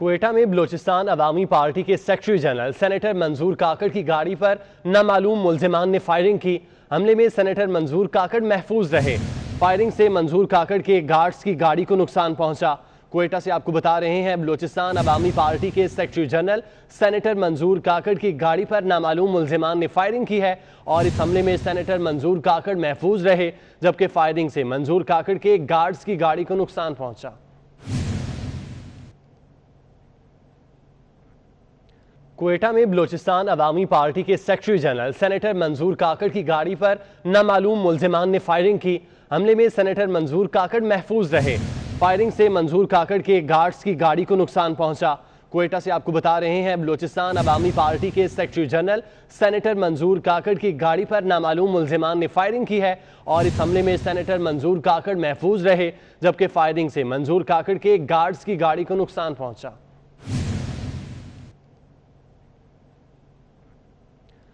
कोयटा में बलोचिस्तान अवामी पार्टी के secretary general senator Manzoor Kakar की गाड़ी पर नामालूम मुलजमान ने फायरिंग की हमले में सेनेटर मंजूर काकड़ महफूज रहे फायरिंग से मंजूर काकड़ के गार्ड्स की गाड़ी को नुकसान पहुंचा कोयटा से आपको बता रहे हैं बलोचिस्तान अवामी पार्टी के secretary general senator Manzoor Kakar की गाड़ी पर नामालूम मुलजमान ने फायरिंग की है और इस हमले में सेनेटर मंजूर काकड़ महफूज रहे जबकि फायरिंग से मंजूर काकड़ के गार्ड्स की गाड़ी को नुकसान पहुंचा कोयटा में बलोचिस्तान अवामी पार्टी के secretary general senator Manzoor Kakar की गाड़ी पर नामालूम मुलजमान ने फायरिंग की हमले में सेनेटर मंजूर काकड़ महफूज रहे फायरिंग से मंजूर काकड़ के गार्ड्स की गाड़ी को नुकसान पहुंचा कोयटा से आपको बता रहे हैं बलोचिस्तान अवामी पार्टी के secretary general senator Manzoor Kakar की गाड़ी पर नामालूम मुलजमान ने फायरिंग की है और इस हमले में सेनेटर मंजूर काकड़ महफूज रहे जबकि फायरिंग से मंजूर काकड़ के गार्ड्स की गाड़ी को नुकसान पहुंचा